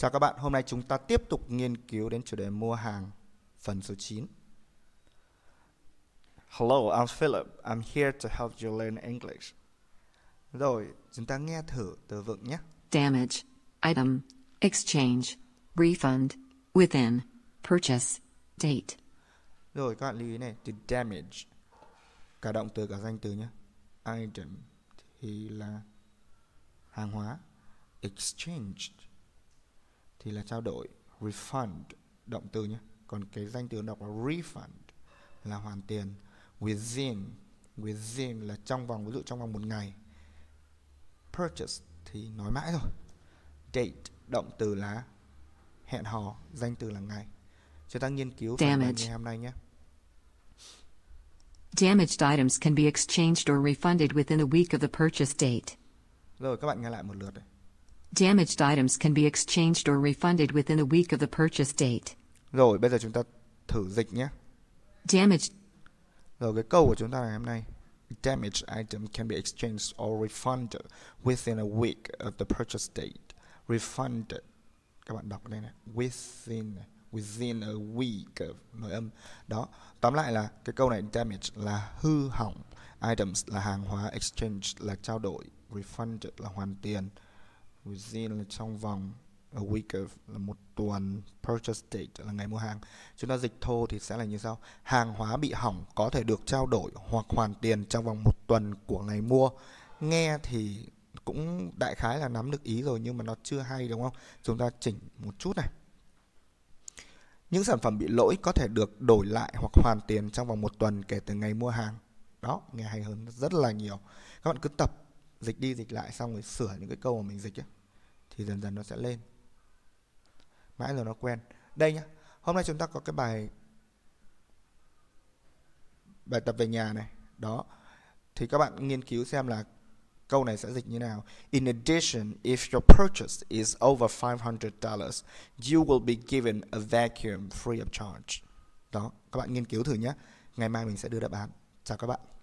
Chào các bạn, hôm nay chúng ta tiếp tục nghiên cứu đến chủ đề mua hàng phần số 9. Hello, I'm Philip. I'm here to help you learn English. Rồi, chúng ta nghe thử từ vựng nhé. Damage, item, exchange, refund, within, purchase, date. Rồi, các bạn lưu ý này, từ damage, cả động từ cả danh từ nhé. Item thì là hàng hóa, exchanged thì là trao đổi refund động từ nhé còn cái danh từ đọc là refund là hoàn tiền within within là trong vòng ví dụ trong vòng một ngày purchase thì nói mãi rồi date động từ là hẹn hò danh từ là ngày chúng ta nghiên cứu damaged. ngày hôm nay nhé damaged items can be exchanged or refunded within a week of the purchase date rồi các bạn nghe lại một lượt này Damaged items can be exchanged or refunded within a week of the purchase date. Rồi, bây giờ chúng ta thử dịch nhé. Damaged. Rồi cái câu của chúng ta ngày hôm nay damaged item can be exchanged or refunded within a week of the purchase date. Refunded. Các bạn đọc đây này, within within a week nội âm. Đó, tóm lại là cái câu này damage là hư hỏng, items là hàng hóa, exchange là trao đổi, refunded là hoàn tiền within là trong vòng a week of là một tuần purchase date là ngày mua hàng chúng ta dịch thô thì sẽ là như sau hàng hóa bị hỏng có thể được trao đổi hoặc hoàn tiền trong vòng một tuần của ngày mua nghe thì cũng đại khái là nắm được ý rồi nhưng mà nó chưa hay đúng không chúng ta chỉnh một chút này những sản phẩm bị lỗi có thể được đổi lại hoặc hoàn tiền trong vòng một tuần kể từ ngày mua hàng đó nghe hay hơn rất là nhiều các bạn cứ tập dịch đi dịch lại xong rồi sửa những cái câu mà mình dịch ấy thì dần dần nó sẽ lên mãi rồi nó quen đây nhá hôm nay chúng ta có cái bài bài tập về nhà này đó thì các bạn nghiên cứu xem là câu này sẽ dịch như nào in addition if your purchase is over 500 dollars you will be given a vacuum free of charge đó các bạn nghiên cứu thử nhé ngày mai mình sẽ đưa đáp án chào các bạn